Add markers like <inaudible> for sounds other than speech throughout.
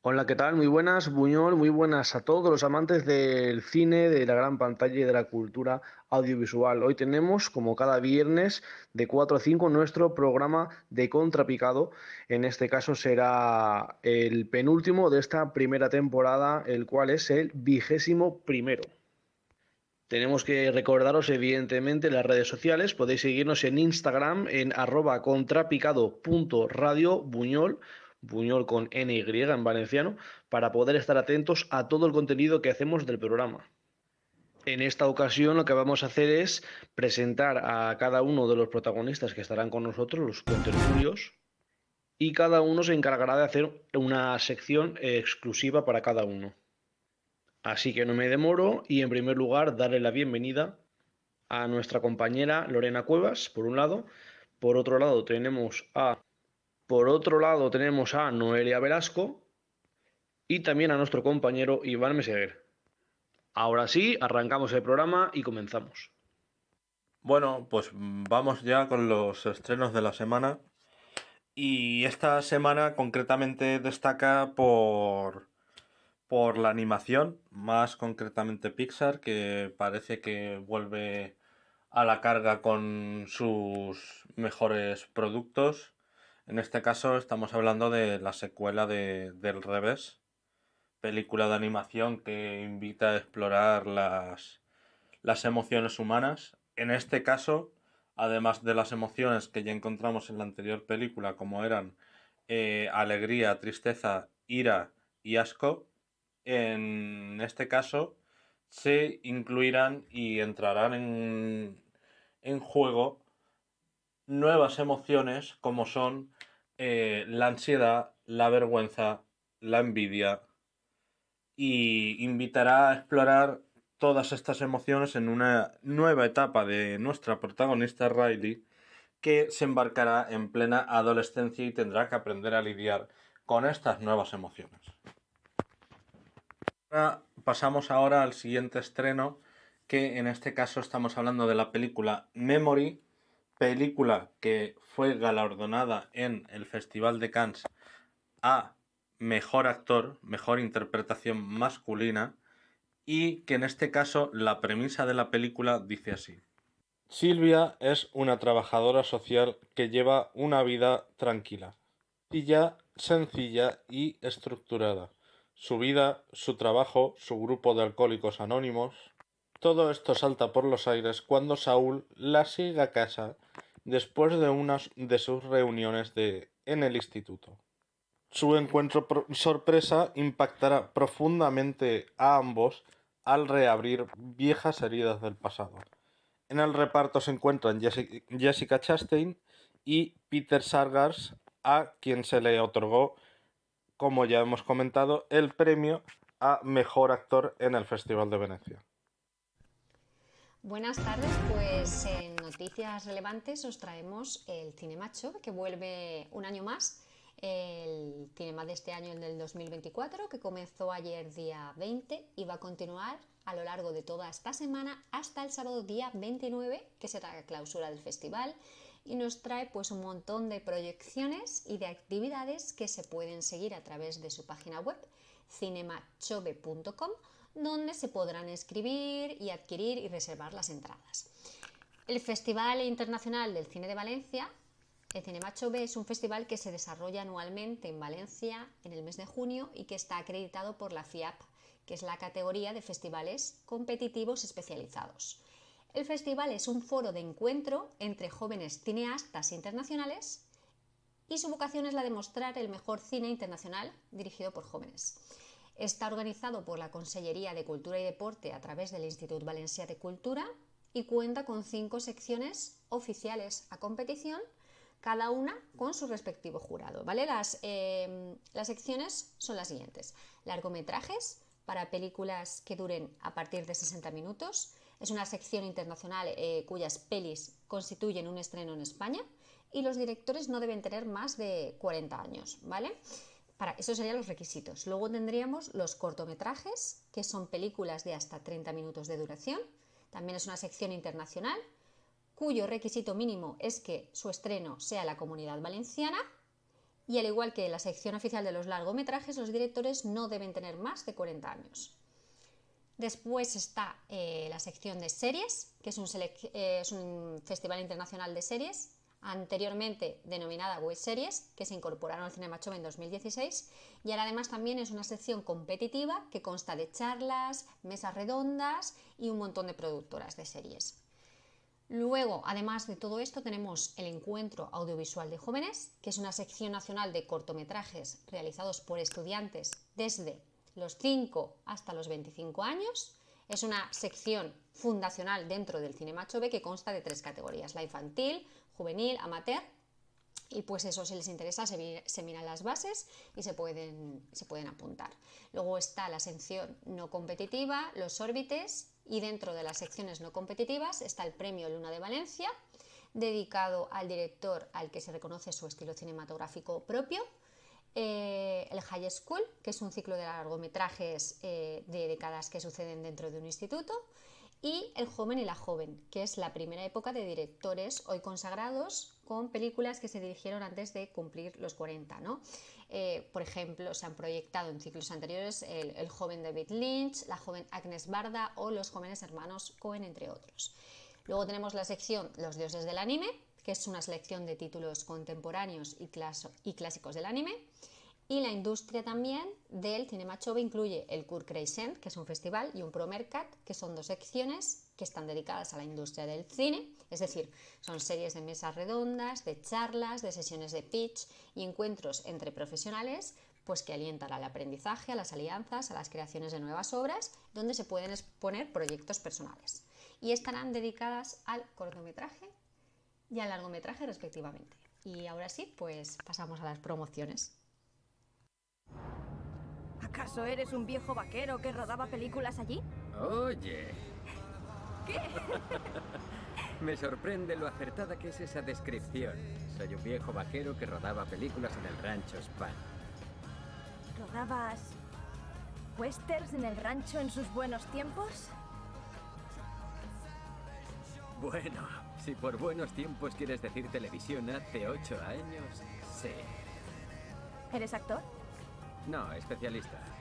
Hola, ¿qué tal? Muy buenas, Buñol, muy buenas a todos los amantes del cine, de la gran pantalla y de la cultura audiovisual. Hoy tenemos, como cada viernes, de 4 a 5, nuestro programa de contrapicado. En este caso será el penúltimo de esta primera temporada, el cual es el vigésimo primero. Tenemos que recordaros, evidentemente, las redes sociales. Podéis seguirnos en Instagram en arroba Buñol con N NY en valenciano, para poder estar atentos a todo el contenido que hacemos del programa. En esta ocasión lo que vamos a hacer es presentar a cada uno de los protagonistas que estarán con nosotros, los contenidos y cada uno se encargará de hacer una sección exclusiva para cada uno. Así que no me demoro y en primer lugar darle la bienvenida a nuestra compañera Lorena Cuevas, por un lado. Por otro lado tenemos a por otro lado tenemos a Noelia Velasco y también a nuestro compañero Iván Meseguer. Ahora sí, arrancamos el programa y comenzamos. Bueno, pues vamos ya con los estrenos de la semana. Y esta semana concretamente destaca por, por la animación, más concretamente Pixar, que parece que vuelve a la carga con sus mejores productos. En este caso estamos hablando de la secuela de Del Revés, película de animación que invita a explorar las, las emociones humanas. En este caso, además de las emociones que ya encontramos en la anterior película, como eran eh, alegría, tristeza, ira y asco, en este caso se incluirán y entrarán en, en juego nuevas emociones como son eh, la ansiedad, la vergüenza, la envidia y invitará a explorar todas estas emociones en una nueva etapa de nuestra protagonista Riley que se embarcará en plena adolescencia y tendrá que aprender a lidiar con estas nuevas emociones. pasamos ahora al siguiente estreno que en este caso estamos hablando de la película Memory película que fue galardonada en el Festival de Cannes a mejor actor, mejor interpretación masculina, y que en este caso la premisa de la película dice así. Silvia es una trabajadora social que lleva una vida tranquila, sencilla, sencilla y estructurada. Su vida, su trabajo, su grupo de alcohólicos anónimos, todo esto salta por los aires cuando Saúl la sigue a casa después de una de sus reuniones en el instituto. Su encuentro sorpresa impactará profundamente a ambos al reabrir viejas heridas del pasado. En el reparto se encuentran Jessica Chastain y Peter Sargars, a quien se le otorgó, como ya hemos comentado, el premio a Mejor Actor en el Festival de Venecia. Buenas tardes, pues en Noticias Relevantes os traemos el Cinemacho, que vuelve un año más. El Cinema de este año, el del 2024, que comenzó ayer día 20 y va a continuar a lo largo de toda esta semana hasta el sábado día 29, que será la clausura del festival, y nos trae pues un montón de proyecciones y de actividades que se pueden seguir a través de su página web cinemachove.com donde se podrán escribir y adquirir y reservar las entradas. El Festival Internacional del Cine de Valencia, el Macho B, es un festival que se desarrolla anualmente en Valencia en el mes de junio y que está acreditado por la FIAP, que es la categoría de festivales competitivos especializados. El festival es un foro de encuentro entre jóvenes cineastas internacionales y su vocación es la de mostrar el mejor cine internacional dirigido por jóvenes. Está organizado por la Consellería de Cultura y Deporte a través del Instituto Valencia de Cultura y cuenta con cinco secciones oficiales a competición, cada una con su respectivo jurado. ¿vale? Las, em, las secciones son las siguientes. Largometrajes para películas que duren a partir de 60 minutos. Es una sección internacional eh, cuyas pelis constituyen un estreno en España y los directores no deben tener más de 40 años, ¿vale? Para, esos serían los requisitos. Luego tendríamos los cortometrajes, que son películas de hasta 30 minutos de duración. También es una sección internacional, cuyo requisito mínimo es que su estreno sea la comunidad valenciana. Y al igual que la sección oficial de los largometrajes, los directores no deben tener más de 40 años. Después está eh, la sección de series, que es un eh, festival internacional de series anteriormente denominada Web Series, que se incorporaron al Chove en 2016, y ahora además también es una sección competitiva que consta de charlas, mesas redondas y un montón de productoras de series. Luego, además de todo esto, tenemos el Encuentro Audiovisual de Jóvenes, que es una sección nacional de cortometrajes realizados por estudiantes desde los 5 hasta los 25 años. Es una sección fundacional dentro del Cinema Chove que consta de tres categorías, la infantil, juvenil, amateur, y pues eso, si les interesa, se, miran las bases y se pueden, apuntar. Luego está la sección no competitiva, los órbites, y dentro de las secciones no competitivas está el Premio Luna de Valencia, dedicado al director al que se reconoce su estilo cinematográfico propio. Eh, el High School, que es un ciclo de largometrajes eh, de décadas que suceden dentro de un instituto y El joven y la joven, que es la primera época de directores hoy consagrados con películas que se dirigieron antes de cumplir los 40. ¿no? Eh, por ejemplo, se han proyectado en ciclos anteriores el, joven David Lynch, la joven Agnes Barda o los jóvenes hermanos Cohen, entre otros. Luego tenemos la sección Los dioses del anime, que es una selección de títulos contemporáneos y clásicos del anime. Y la industria también del Cine Chove incluye el Crescent, que es un festival, y un Promercat, que son dos secciones que están dedicadas a la industria del cine, es decir, son series de mesas redondas, de charlas, de sesiones de pitch y encuentros entre profesionales pues que alientan al aprendizaje, a las alianzas, a las creaciones de nuevas obras, donde se pueden exponer proyectos personales. Y estarán dedicadas al cortometraje y al largometraje respectivamente. Y ahora sí, pues pasamos a las promociones. ¿Acaso eres un viejo vaquero que rodaba películas allí? Oye. ¿Qué? <laughs> Me sorprende lo acertada que es esa descripción. Soy un viejo vaquero que rodaba películas en el rancho Span ¿Rodabas westerns en el rancho en sus buenos tiempos? Bueno, si por buenos tiempos quieres decir televisión hace ocho años, sí. ¿Eres actor? No, especialista.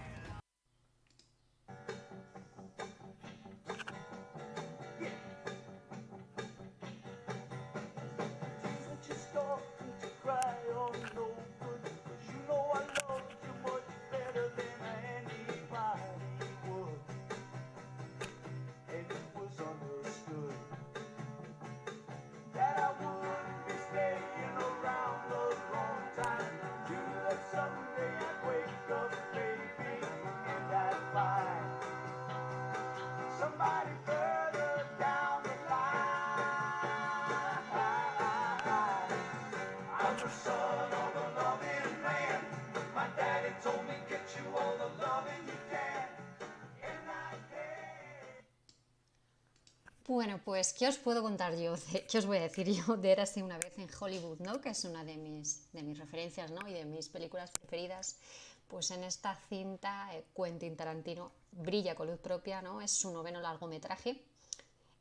Bueno, pues, ¿qué os puedo contar yo? ¿Qué os voy a decir yo de así una vez en Hollywood, ¿no? Que es una de mis, de mis referencias, ¿no? Y de mis películas preferidas. Pues en esta cinta eh, Quentin Tarantino brilla con luz propia, ¿no? Es su noveno largometraje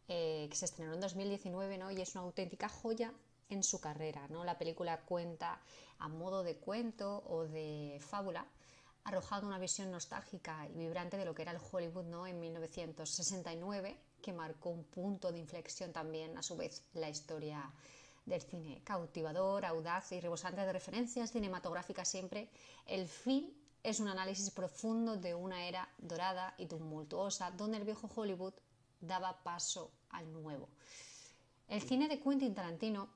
eh, que se estrenó en 2019, Y es una auténtica joya en su carrera, ¿no? La película cuenta a modo de cuento o de fábula, arrojando una visión nostálgica y vibrante de lo que era el Hollywood, ¿no? En 1969, que marcó un punto de inflexión también, a su vez, la historia del cine, cautivador, audaz y rebosante de referencias cinematográficas siempre, el film es un análisis profundo de una era dorada y tumultuosa donde el viejo Hollywood daba paso al nuevo. El cine de Quentin Tarantino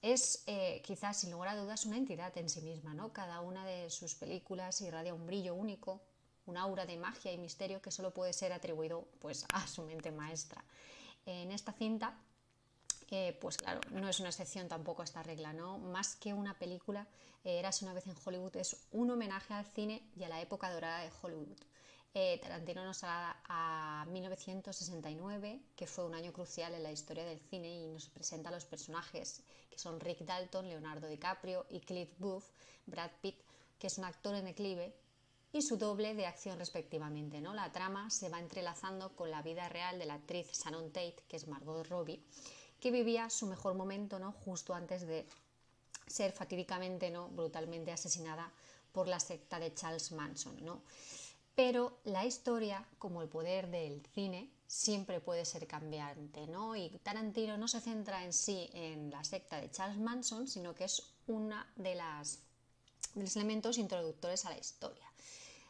es eh, quizás sin lugar a dudas una entidad en sí misma, ¿no? Cada una de sus películas irradia un brillo único, un aura de magia y misterio que solo puede ser atribuido pues, a su mente maestra. En esta cinta eh, pues claro, no es una excepción tampoco a esta regla, ¿no? Más que una película, eh, Eras una vez en Hollywood es un homenaje al cine y a la época dorada de Hollywood. Eh, Tarantino nos a 1969, que fue un año crucial en la historia del cine y nos presenta a los personajes que son Rick Dalton, Leonardo DiCaprio y Cliff Booth, Brad Pitt, que es un actor en declive y su doble de acción respectivamente. ¿no? La trama se va entrelazando con la vida real de la actriz Sharon Tate, que es Margot Robbie, que vivía su mejor momento, ¿no? Justo antes de ser fatídicamente, ¿no? Brutalmente asesinada por la secta de Charles Manson, ¿no? Pero la historia, como el poder del cine, siempre puede ser cambiante, ¿no? Y Tarantino no se centra en sí en la secta de Charles Manson, sino que es una de las de los elementos introductores a la historia.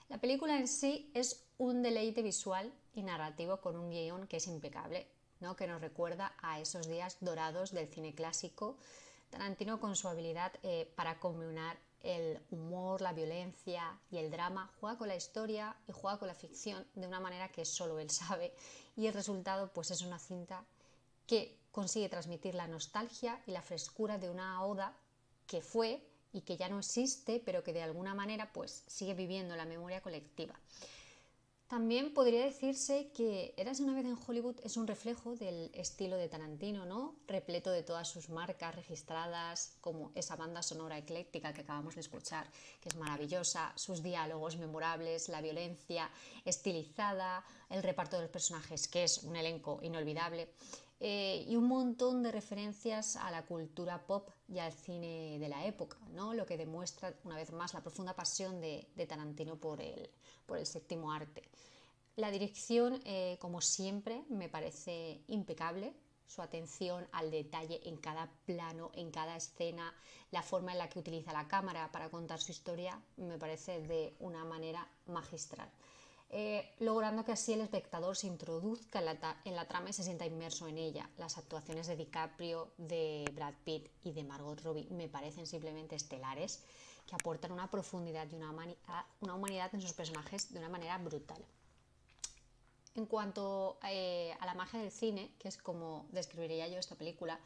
La película en sí es un deleite visual y narrativo con un guión que es impecable que nos recuerda a esos días dorados del cine clásico. Tarantino con su habilidad eh, para combinar el humor, la violencia y el drama, juega con la historia y juega con la ficción de una manera que solo él sabe y el resultado pues es una cinta que consigue transmitir la nostalgia y la frescura de una oda que fue y que ya no existe, pero que de alguna manera pues sigue viviendo la memoria colectiva. También podría decirse que Eras una vez en Hollywood es un reflejo del estilo de Tarantino, ¿no? Repleto de todas sus marcas registradas, como esa banda sonora ecléctica que acabamos de escuchar, que es maravillosa, sus diálogos memorables, la violencia estilizada, el reparto de los personajes, que es un elenco inolvidable. Eh, y un montón de referencias a la cultura pop y al cine de la época, ¿no? lo que demuestra una vez más la profunda pasión de, Tarantino por el, séptimo arte. La dirección, eh, como siempre, me parece impecable, su atención al detalle en cada plano, en cada escena, la forma en la que utiliza la cámara para contar su historia, me parece de una manera magistral. Eh, logrando que así el espectador se introduzca en la, trama y se sienta inmerso en ella. Las actuaciones de DiCaprio, de Brad Pitt y de Margot Robbie me parecen simplemente estelares, que aportan una profundidad y una, humanidad en sus personajes de una manera brutal. En cuanto eh, a la magia del cine, que es como describiría yo esta película,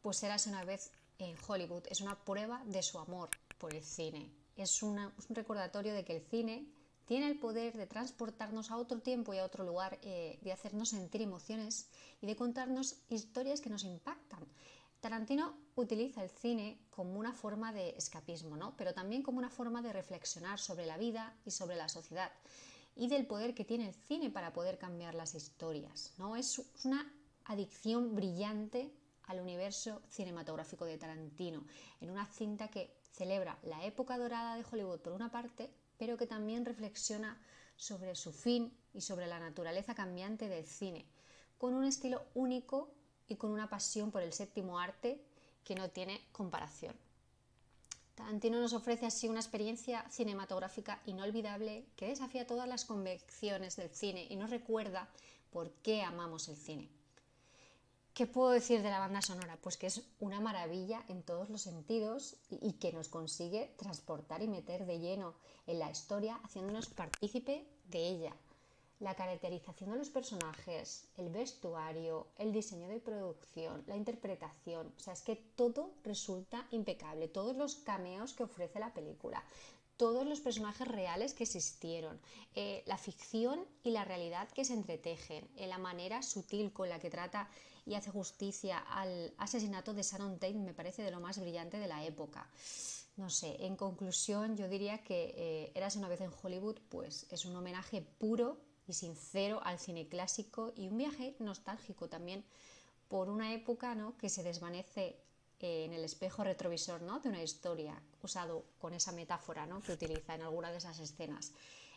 pues eras una vez en Hollywood, es una prueba de su amor por el cine. es un recordatorio de que el cine tiene el poder de transportarnos a otro tiempo y a otro lugar, eh, de hacernos sentir emociones y de contarnos historias que nos impactan. Tarantino utiliza el cine como una forma de escapismo, ¿no? pero también como una forma de reflexionar sobre la vida y sobre la sociedad y del poder que tiene el cine para poder cambiar las historias. ¿no? Es una adicción brillante al universo cinematográfico de Tarantino, en una cinta que celebra la época dorada de Hollywood por una parte pero que también reflexiona sobre su fin y sobre la naturaleza cambiante del cine, con un estilo único y con una pasión por el séptimo arte que no tiene comparación. Tantino nos ofrece así una experiencia cinematográfica inolvidable que desafía todas las convenciones del cine y nos recuerda por qué amamos el cine. ¿Qué puedo decir de la banda sonora? Pues que es una maravilla en todos los sentidos y, que nos consigue transportar y meter de lleno en la historia haciéndonos partícipe de ella. La caracterización de los personajes, el vestuario, el diseño de producción, la interpretación, o sea, es que todo resulta impecable, todos los cameos que ofrece la película, todos los personajes reales que existieron, eh, la ficción y la realidad que se entretejen, eh, la manera sutil con la que trata y hace justicia al asesinato de Sharon Tate, me parece de lo más brillante de la época. No sé, en conclusión yo diría que eh, Eras una vez en Hollywood pues es un homenaje puro y sincero al cine clásico y un viaje nostálgico también por una época ¿no? que se desvanece eh, en el espejo retrovisor ¿no? de una historia, usado con esa metáfora ¿no? que utiliza en alguna de esas escenas.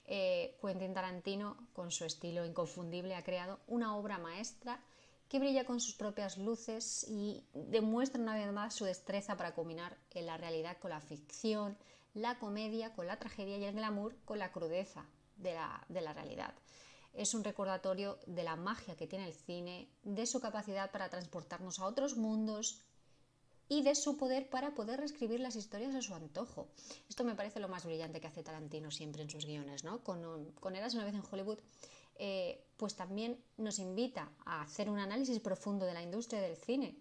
Eh, Quentin Tarantino, con su estilo inconfundible, ha creado una obra maestra que brilla con sus propias luces y demuestra una vez más su destreza para combinar eh, la realidad con la ficción, la comedia con la tragedia y el glamour con la crudeza de la, realidad. Es un recordatorio de la magia que tiene el cine, de su capacidad para transportarnos a otros mundos y de su poder para poder reescribir las historias a su antojo. Esto me parece lo más brillante que hace Tarantino siempre en sus guiones, ¿no? Con, con Eras una vez en Hollywood eh, pues también nos invita a hacer un análisis profundo de la industria del cine,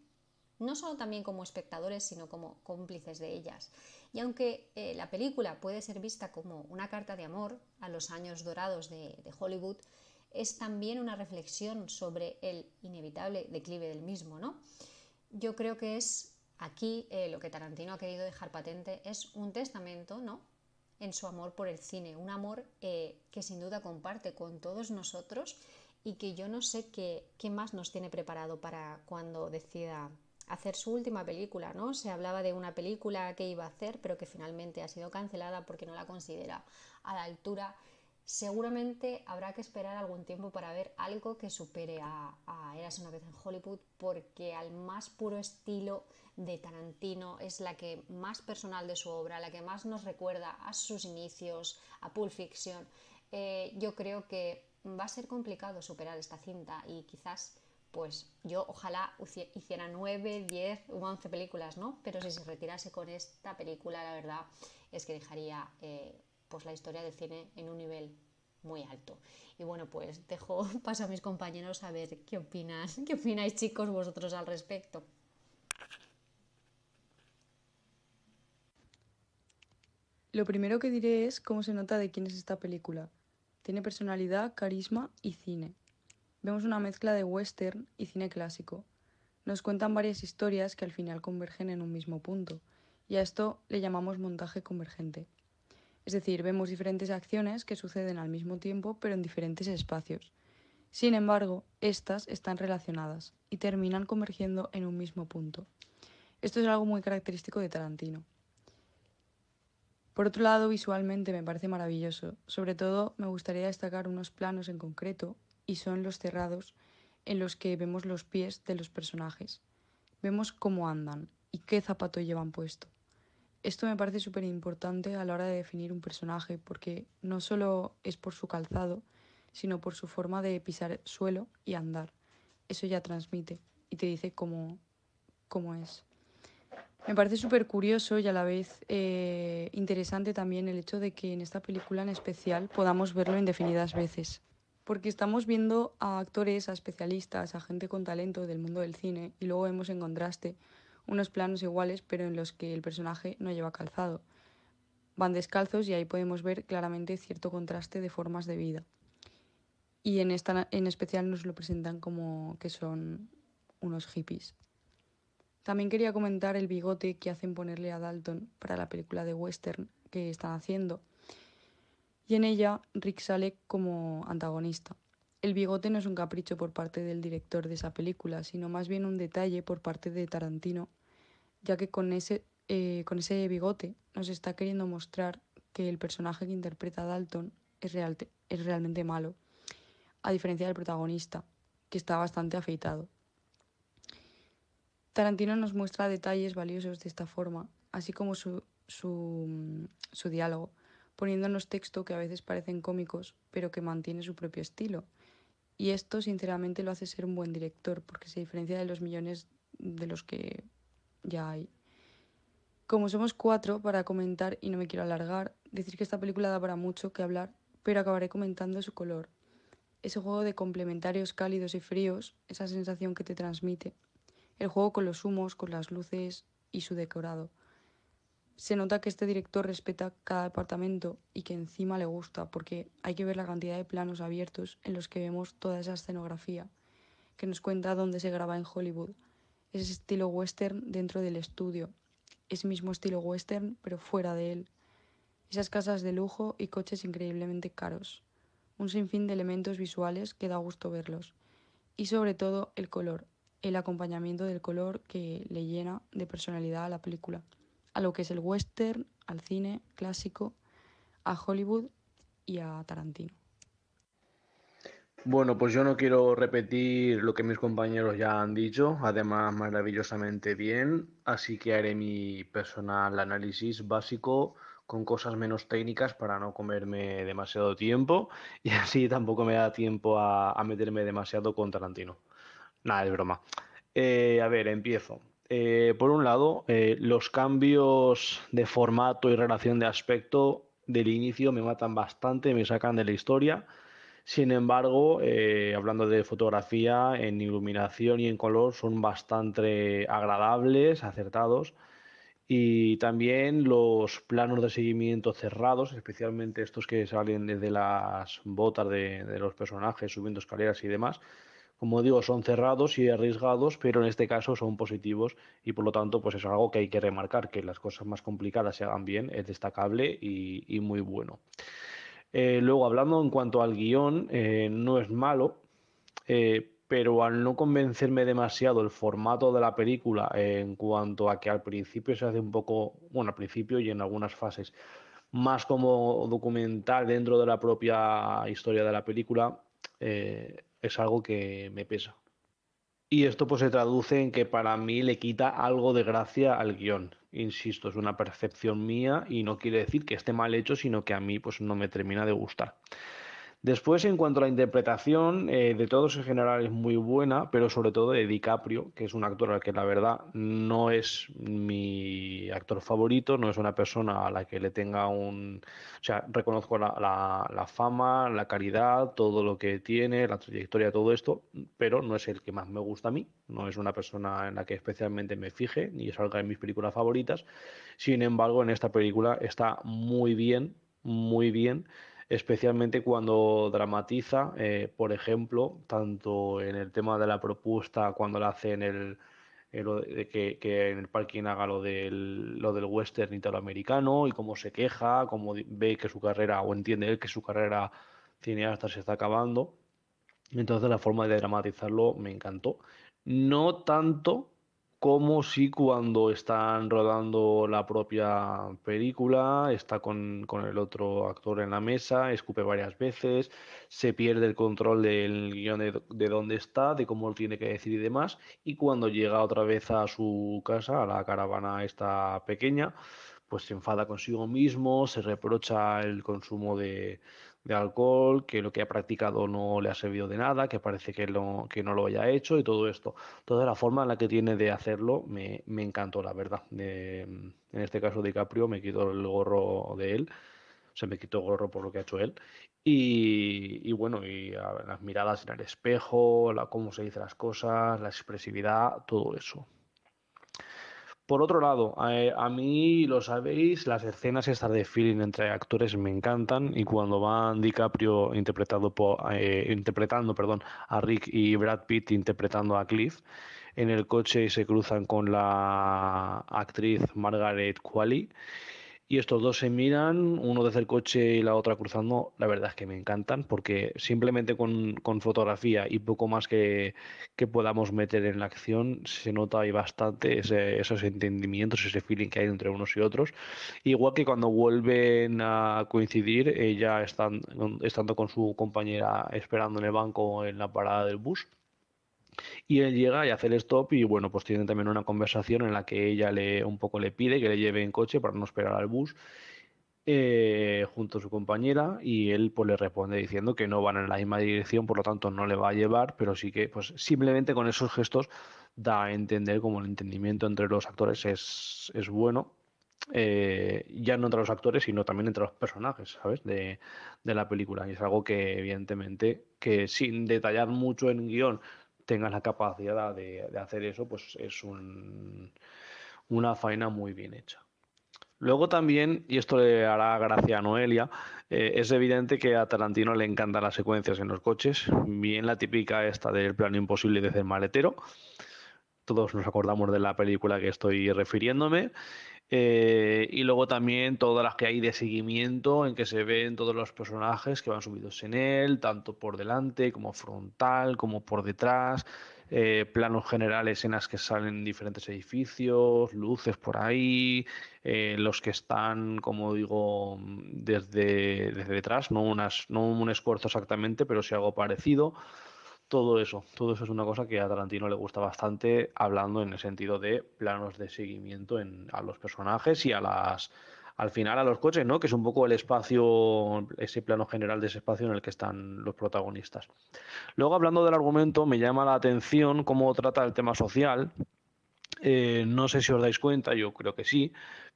no solo también como espectadores, sino como cómplices de ellas. Y aunque eh, la película puede ser vista como una carta de amor a los años dorados de, Hollywood, es también una reflexión sobre el inevitable declive del mismo, ¿no? Yo creo que es aquí eh, lo que Tarantino ha querido dejar patente es un testamento, ¿no? en su amor por el cine, un amor eh, que sin duda comparte con todos nosotros y que yo no sé qué, qué más nos tiene preparado para cuando decida hacer su última película, ¿no? Se hablaba de una película que iba a hacer, pero que finalmente ha sido cancelada porque no la considera a la altura Seguramente habrá que esperar algún tiempo para ver algo que supere a, Eras una vez en Hollywood porque al más puro estilo de Tarantino es la que más personal de su obra, la que más nos recuerda a sus inicios, a Pulp Fiction. Eh, yo creo que va a ser complicado superar esta cinta y quizás pues yo ojalá hiciera 9, 10 u 11 películas, ¿no? Pero si se retirase con esta película, la verdad es que dejaría eh, pues la historia del cine en un nivel muy alto. Y bueno, pues dejo <laughs> paso a mis compañeros a ver qué opinas, <laughs> qué opináis chicos vosotros al respecto. Lo primero que diré es cómo se nota de quién es esta película. Tiene personalidad, carisma y cine. Vemos una mezcla de western y cine clásico. Nos cuentan varias historias que al final convergen en un mismo punto, y a esto le llamamos montaje convergente. Es decir, vemos diferentes acciones que suceden al mismo tiempo pero en diferentes espacios. Sin embargo, estas están relacionadas y terminan convergiendo en un mismo punto. Esto es algo muy característico de Tarantino. Por otro lado, visualmente me parece maravilloso. Sobre todo, me gustaría destacar unos planos en concreto, y son los cerrados, en los que vemos los pies de los personajes. Vemos cómo andan y qué zapato llevan puesto. Esto me parece súper importante a la hora de definir un personaje, porque no solo es por su calzado, sino por su forma de pisar suelo y andar. Eso ya transmite y te dice cómo, cómo es. Me parece súper curioso y a la vez eh, interesante también el hecho de que en esta película en especial podamos verlo indefinidas veces. Porque estamos viendo a actores, a especialistas, a gente con talento del mundo del cine y luego vemos en contraste unos planos iguales pero en los que el personaje no lleva calzado. Van descalzos y ahí podemos ver claramente cierto contraste de formas de vida. Y en esta en especial nos lo presentan como que son unos hippies. También quería comentar el bigote que hacen ponerle a Dalton para la película de western que están haciendo. Y en ella Rick sale como antagonista. El bigote no es un capricho por parte del director de esa película, sino más bien un detalle por parte de Tarantino, ya que con ese, eh, con ese bigote nos está queriendo mostrar que el personaje que interpreta Dalton es, es realmente malo, a diferencia del protagonista, que está bastante afeitado. Tarantino nos muestra detalles valiosos de esta forma, así como su, su diálogo, poniéndonos texto que a veces parecen cómicos, pero que mantiene su propio estilo y esto, sinceramente, lo hace ser un buen director, porque se diferencia de los millones de los que ya hay. Como somos cuatro para comentar y no me quiero alargar, decir que esta película da para mucho que hablar, pero acabaré comentando su color. Ese juego de complementarios cálidos y fríos, esa sensación que te transmite. El juego con los humos, con las luces y su decorado. Se nota que este director respeta cada departamento y que encima le gusta, porque hay que ver la cantidad de planos abiertos en los que vemos toda esa escenografía, que nos cuenta dónde se graba en Hollywood. Ese estilo western dentro del estudio, es mismo estilo western, pero fuera de él. Esas casas de lujo y coches increíblemente caros. Un sinfín de elementos visuales que da gusto verlos. Y sobre todo el color, el acompañamiento del color que le llena de personalidad a la película a lo que es el western, al cine clásico, a Hollywood y a Tarantino. Bueno, pues yo no quiero repetir lo que mis compañeros ya han dicho, además maravillosamente bien, así que haré mi personal análisis básico con cosas menos técnicas para no comerme demasiado tiempo y <laughs> así tampoco me da tiempo a, meterme demasiado con Tarantino. Nada, es broma. Eh, a ver, empiezo. Eh, por un lado, eh, los cambios de formato y relación de aspecto del inicio me matan bastante, me sacan de la historia. Sin embargo, eh, hablando de fotografía, en iluminación y en color son bastante agradables, acertados. Y también los planos de seguimiento cerrados, especialmente estos que salen desde las botas de los personajes, subiendo escaleras y demás, como digo, son cerrados y arriesgados, pero en este caso son positivos y por lo tanto, pues es algo que hay que remarcar, que las cosas más complicadas se hagan bien, es destacable y, muy bueno. Eh, luego, hablando en cuanto al guión, eh, no es malo, eh, pero al no convencerme demasiado el formato de la película en cuanto a que al principio se hace un poco, bueno, al principio y en algunas fases, más como documental dentro de la propia historia de la película, eh, es algo que me pesa. Y esto pues se traduce en que para mí le quita algo de gracia al guión. Insisto, es una percepción mía y no quiere decir que esté mal hecho, sino que a mí pues no me termina de gustar. Después, en cuanto a la interpretación, eh, de todos en general es muy buena, pero sobre todo de DiCaprio, que es un actor al que la verdad no es mi actor favorito, no es una persona a la que le tenga un... O sea, reconozco la, fama, la calidad, todo lo que tiene, la trayectoria, todo esto, pero no es el que más me gusta a mí, no es una persona en la que especialmente me fije, ni salga en mis películas favoritas. Sin embargo, en esta película está muy bien, muy bien especialmente cuando dramatiza, eh, por ejemplo, tanto en el tema de la propuesta cuando la hace en el, eh, que, en el parking haga lo lo del western italoamericano y cómo se queja, cómo ve que su carrera, o entiende él que su carrera cineasta se está acabando. Entonces la forma de dramatizarlo me encantó. No tanto como si cuando están rodando la propia película, está con, el otro actor en la mesa, escupe varias veces, se pierde el control del guión de, de, dónde está, de cómo tiene que decir y demás, y cuando llega otra vez a su casa, a la caravana esta pequeña, pues se enfada consigo mismo, se reprocha el consumo de, de alcohol, que lo que ha practicado no le ha servido de nada, que parece que, lo, que no lo haya hecho y todo esto. Toda la forma en la que tiene de hacerlo me, encantó, la verdad. en este caso de Caprio me quito el gorro de él, se me quitó el gorro por lo que ha hecho él. Y, bueno, y las miradas en el espejo, la, cómo se dicen las cosas, la expresividad, todo eso. Por otro lado, eh, a, mí, lo sabéis, las escenas estas de feeling entre actores me encantan y cuando van DiCaprio interpretado por, eh, interpretando perdón, a Rick y Brad Pitt interpretando a Cliff, en el coche y se cruzan con la actriz Margaret Qualley y estos dos se miran, uno desde el coche y la otra cruzando, la verdad es que me encantan porque simplemente con, fotografía y poco más que, que, podamos meter en la acción se nota ahí bastante esos entendimientos, ese feeling que hay entre unos y otros. Igual que cuando vuelven a coincidir, ella están, estando con su compañera esperando en el banco en la parada del bus y él llega y hace el stop y bueno, pues tiene también una conversación en la que ella le un poco le pide que le lleve en coche para no esperar al bus. Eh, junto a su compañera y él pues le responde diciendo que no van en la misma dirección, por lo tanto no le va a llevar, pero sí que pues simplemente con esos gestos da a entender como el entendimiento entre los actores es, bueno, eh, ya no entre los actores, sino también entre los personajes, ¿sabes? De, de la película. Y es algo que evidentemente, que sin detallar mucho en guión, tengas la capacidad de, hacer eso, pues es un, una faena muy bien hecha. Luego también, y esto le hará gracia a Noelia, eh, es evidente que a Tarantino le encantan las secuencias en los coches, bien la típica esta del plano imposible desde el maletero. Todos nos acordamos de la película que estoy refiriéndome. Eh, y luego también todas las que hay de seguimiento en que se ven todos los personajes que van subidos en él, tanto por delante como frontal, como por detrás, eh, planos generales en las que salen diferentes edificios, luces por ahí, eh, los que están, como digo, desde, desde detrás, no, unas, no un esfuerzo exactamente, pero sí algo parecido todo eso, todo eso es una cosa que a Tarantino le gusta bastante, hablando en el sentido de planos de seguimiento en, a los personajes y a las, al final a los coches, ¿no? Que es un poco el espacio, ese plano general de ese espacio en el que están los protagonistas. Luego, hablando del argumento, me llama la atención cómo trata el tema social. Eh, no sé si os dais cuenta, yo creo que sí,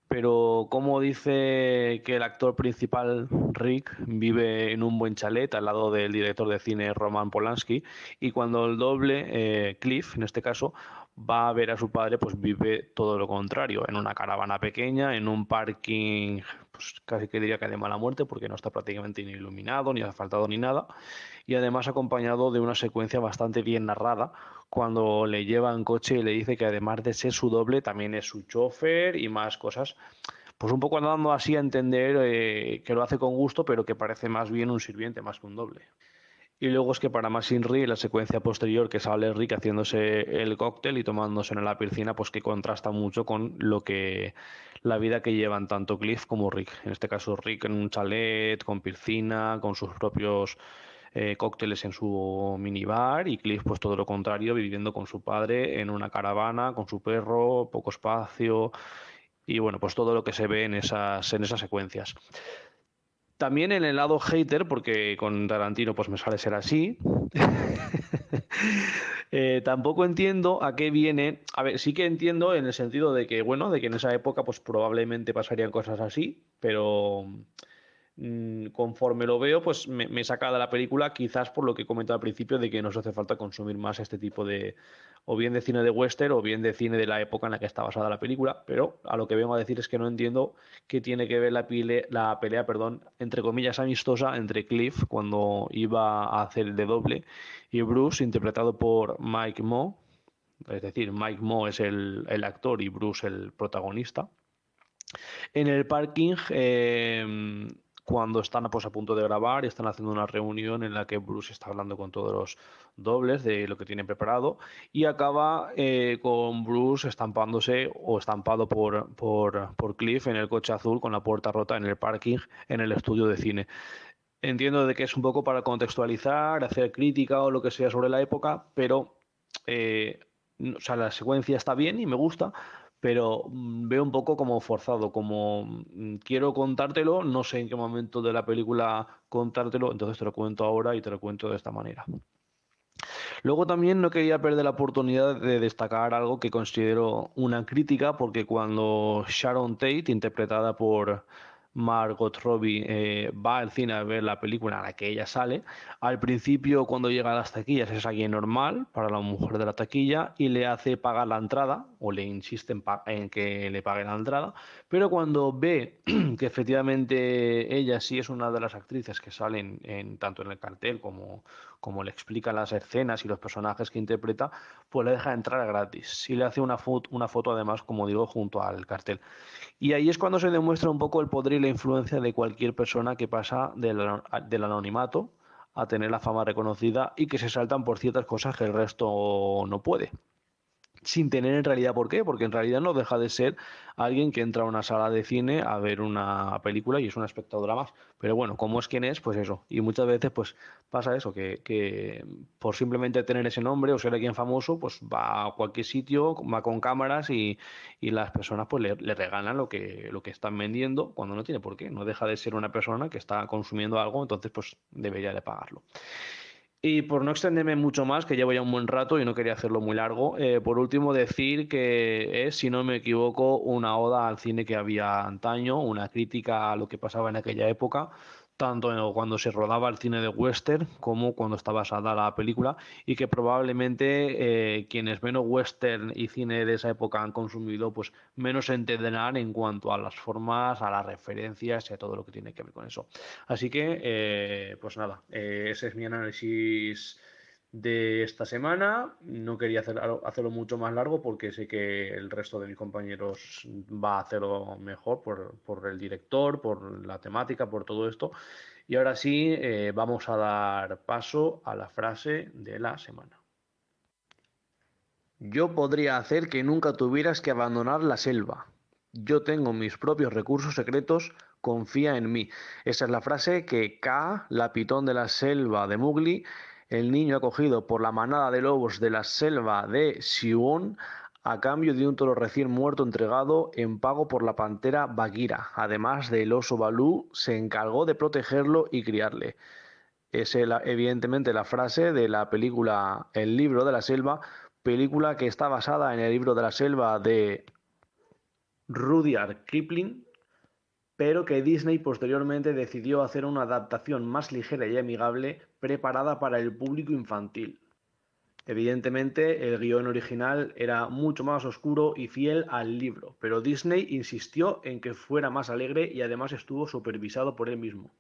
pero como dice que el actor principal, Rick, vive en un buen chalet al lado del director de cine Roman Polanski y cuando el doble, eh, Cliff en este caso, va a ver a su padre, pues vive todo lo contrario, en una caravana pequeña, en un parking, pues casi que diría que de mala muerte, porque no está prácticamente ni iluminado, ni asfaltado, ni nada, y además acompañado de una secuencia bastante bien narrada, cuando le lleva en coche y le dice que además de ser su doble, también es su chofer y más cosas, pues un poco andando así a entender eh, que lo hace con gusto, pero que parece más bien un sirviente más que un doble. Y luego es que para más Rick la secuencia posterior que sale Rick haciéndose el cóctel y tomándose en la piscina, pues que contrasta mucho con lo que la vida que llevan tanto Cliff como Rick. En este caso, Rick en un chalet, con piscina, con sus propios eh, cócteles en su minibar, y Cliff, pues todo lo contrario, viviendo con su padre en una caravana, con su perro, poco espacio, y bueno, pues todo lo que se ve en esas, en esas secuencias. También en el lado hater, porque con Tarantino pues me sale ser así, <laughs> eh, tampoco entiendo a qué viene. A ver, sí que entiendo en el sentido de que, bueno, de que en esa época pues probablemente pasarían cosas así, pero Mm, conforme lo veo, pues me, me, saca de la película, quizás por lo que comentaba al principio, de que nos hace falta consumir más este tipo de, o bien de cine de western, o bien de cine de la época en la que está basada la película, pero a lo que vengo a decir es que no entiendo qué tiene que ver la, pelea, perdón, entre comillas amistosa, entre Cliff, cuando iba a hacer el de doble, y Bruce, interpretado por Mike Moe, es decir, Mike Moe es el, actor y Bruce el protagonista. En el parking... Eh, cuando están pues, a punto de grabar y están haciendo una reunión en la que Bruce está hablando con todos los dobles de lo que tienen preparado y acaba eh, con Bruce estampándose o estampado por, por, por Cliff en el coche azul con la puerta rota en el parking en el estudio de cine. Entiendo de que es un poco para contextualizar, hacer crítica o lo que sea sobre la época, pero eh, o sea, la secuencia está bien y me gusta, pero mm, veo un poco como forzado, como mm, quiero contártelo, no sé en qué momento de la película contártelo, entonces te lo cuento ahora y te lo cuento de esta manera. Luego también no quería perder la oportunidad de destacar algo que considero una crítica, porque cuando Sharon Tate, interpretada por Margot Robbie eh, va al cine a ver la película en la que ella sale. Al principio, cuando llega a las taquillas, es alguien normal para la mujer de la taquilla y le hace pagar la entrada, o le insiste en, que le pague la entrada, pero cuando ve <clears throat> que efectivamente ella sí es una de las actrices que salen en, tanto en el cartel como, como le explica las escenas y los personajes que interpreta, pues le deja entrar gratis. Y le hace una, foto, una foto además, como digo, junto al cartel. Y ahí es cuando se demuestra un poco el poder y la influencia de cualquier persona que pasa del, del anonimato a tener la fama reconocida y que se saltan por ciertas cosas que el resto no puede sin tener en realidad por qué, porque en realidad no deja de ser alguien que entra a una sala de cine a ver una película y es una espectadora más. Pero bueno, como es quien es, pues eso. Y muchas veces pues pasa eso, que, por simplemente tener ese nombre o ser alguien famoso, pues va a cualquier sitio, va con cámaras y, y las personas pues le, le, regalan lo que, lo que están vendiendo cuando no tiene por qué. No deja de ser una persona que está consumiendo algo, entonces pues debería de pagarlo. Y por no extenderme mucho más, que llevo ya un buen rato y no quería hacerlo muy largo, eh, por último decir que es, si no me equivoco, una oda al cine que había antaño, una crítica a lo que pasaba en aquella época, tanto cuando se rodaba el cine de western como cuando estaba basada la película y que probablemente eh, quienes menos western y cine de esa época han consumido pues menos entenderán en cuanto a las formas, a las referencias y a todo lo que tiene que ver con eso. Así que eh, pues nada, eh, ese es mi análisis de esta semana. No quería hacerlo mucho más largo porque sé que el resto de mis compañeros va a hacerlo mejor por, el director, por la temática, por todo esto. Y ahora sí, eh, vamos a dar paso a la frase de la semana. Yo podría hacer que nunca tuvieras que abandonar la selva. Yo tengo mis propios recursos secretos, confía en mí. Esa es la frase que K, la pitón de la selva de Mugli el niño acogido por la manada de lobos de la selva de Siwon a cambio de un toro recién muerto entregado en pago por la pantera Bagira. Además del oso Balú, se encargó de protegerlo y criarle. Es evidentemente la frase de la película El libro de la selva, película que está basada en el libro de la selva de Rudyard Kipling, pero que Disney posteriormente decidió hacer una adaptación más ligera y amigable preparada para el público infantil. Evidentemente, el guión original era mucho más oscuro y fiel al libro, pero Disney insistió en que fuera más alegre y además estuvo supervisado por él mismo.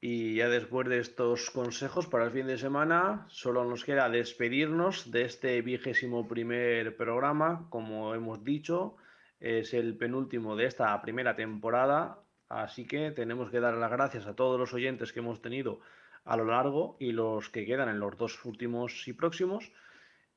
Y ya después de estos consejos para el fin de semana, solo nos queda despedirnos de este vigésimo primer programa, como hemos dicho. Es el penúltimo de esta primera temporada, así que tenemos que dar las gracias a todos los oyentes que hemos tenido a lo largo y los que quedan en los dos últimos y próximos.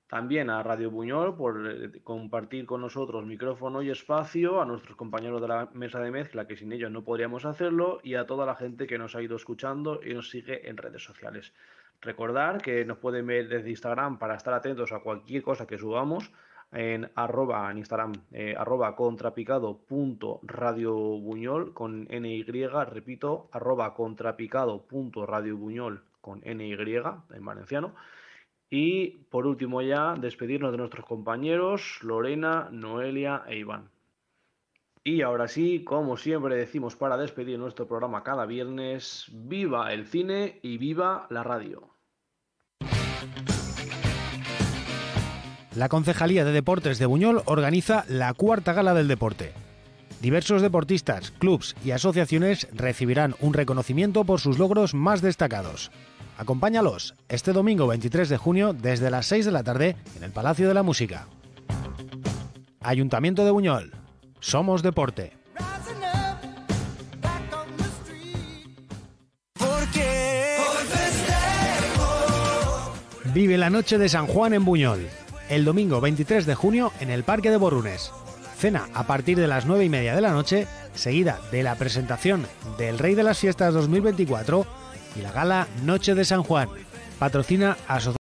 También a Radio Buñol por eh, compartir con nosotros micrófono y espacio, a nuestros compañeros de la mesa de mezcla, que sin ellos no podríamos hacerlo, y a toda la gente que nos ha ido escuchando y nos sigue en redes sociales. Recordar que nos pueden ver desde Instagram para estar atentos a cualquier cosa que subamos en en Instagram, eh, arroba contrapicado.radiobuñol radio buñol con NY, repito, arroba contrapicado.radiobuñol con NY en valenciano. Y por último ya, despedirnos de nuestros compañeros Lorena, Noelia e Iván. Y ahora sí, como siempre decimos para despedir nuestro programa cada viernes, viva el cine y viva la radio. La Concejalía de Deportes de Buñol organiza la cuarta gala del deporte. Diversos deportistas, clubs y asociaciones recibirán un reconocimiento por sus logros más destacados. Acompáñalos este domingo 23 de junio desde las 6 de la tarde en el Palacio de la Música. Ayuntamiento de Buñol. Somos deporte. Vive la noche de San Juan en Buñol el domingo 23 de junio en el Parque de Borrunes. Cena a partir de las 9 y media de la noche, seguida de la presentación del Rey de las Fiestas 2024 y la gala Noche de San Juan. Patrocina Asociación